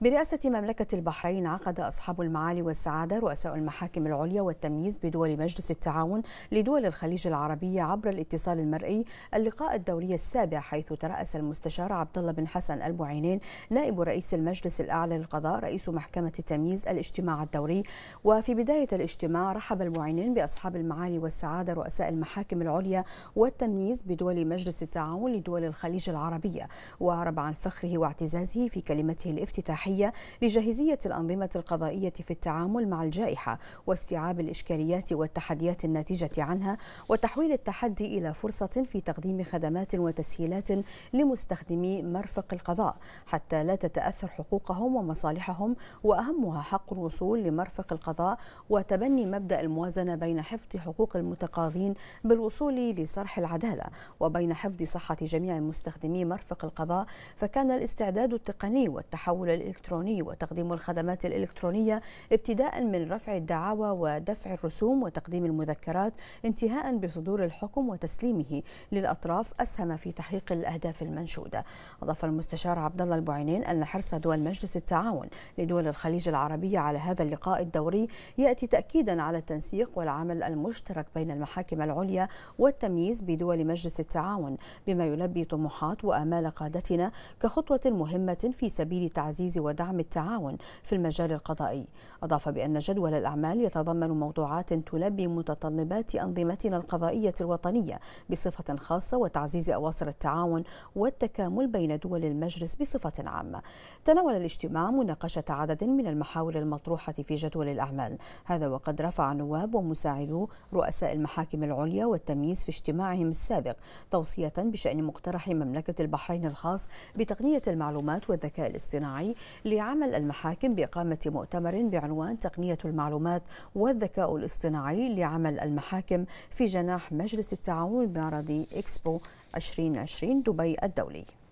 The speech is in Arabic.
برئاسة مملكة البحرين عقد أصحاب المعالي والسعادة رؤساء المحاكم العليا والتمييز بدول مجلس التعاون لدول الخليج العربية عبر الاتصال المرئي اللقاء الدوري السابع حيث ترأس المستشار عبد الله بن حسن البعينين نائب رئيس المجلس الأعلى للقضاء رئيس محكمة التمييز الاجتماع الدوري وفي بداية الاجتماع رحب البعينين بأصحاب المعالي والسعادة رؤساء المحاكم العليا والتمييز بدول مجلس التعاون لدول الخليج العربية وعرب عن فخره واعتزازه في كلمته الافتتاحية الصحية لجاهزية الأنظمة القضائية في التعامل مع الجائحة واستيعاب الإشكاليات والتحديات الناتجة عنها وتحويل التحدي إلى فرصة في تقديم خدمات وتسهيلات لمستخدمي مرفق القضاء حتى لا تتأثر حقوقهم ومصالحهم وأهمها حق الوصول لمرفق القضاء وتبني مبدأ الموازنة بين حفظ حقوق المتقاضين بالوصول لصرح العدالة وبين حفظ صحة جميع مستخدمي مرفق القضاء فكان الاستعداد التقني والتحول الإلكتروني الإلكتروني وتقديم الخدمات الإلكترونية ابتداء من رفع الدعاوى ودفع الرسوم وتقديم المذكرات انتهاء بصدور الحكم وتسليمه للأطراف أسهم في تحقيق الأهداف المنشودة أضاف المستشار عبد الله البعينين أن حرص دول مجلس التعاون لدول الخليج العربية على هذا اللقاء الدوري يأتي تأكيدا على التنسيق والعمل المشترك بين المحاكم العليا والتمييز بدول مجلس التعاون بما يلبي طموحات وآمال قادتنا كخطوة مهمة في سبيل تعزيز ودعم التعاون في المجال القضائي أضاف بأن جدول الأعمال يتضمن موضوعات تلبي متطلبات أنظمتنا القضائية الوطنية بصفة خاصة وتعزيز أواصر التعاون والتكامل بين دول المجلس بصفة عامة تناول الاجتماع مناقشة عدد من المحاور المطروحة في جدول الأعمال هذا وقد رفع نواب ومساعدو رؤساء المحاكم العليا والتمييز في اجتماعهم السابق توصية بشأن مقترح مملكة البحرين الخاص بتقنية المعلومات والذكاء الاصطناعي لعمل المحاكم بإقامة مؤتمر بعنوان تقنية المعلومات والذكاء الاصطناعي لعمل المحاكم في جناح مجلس التعاون المعرضي إكسبو 2020 دبي الدولي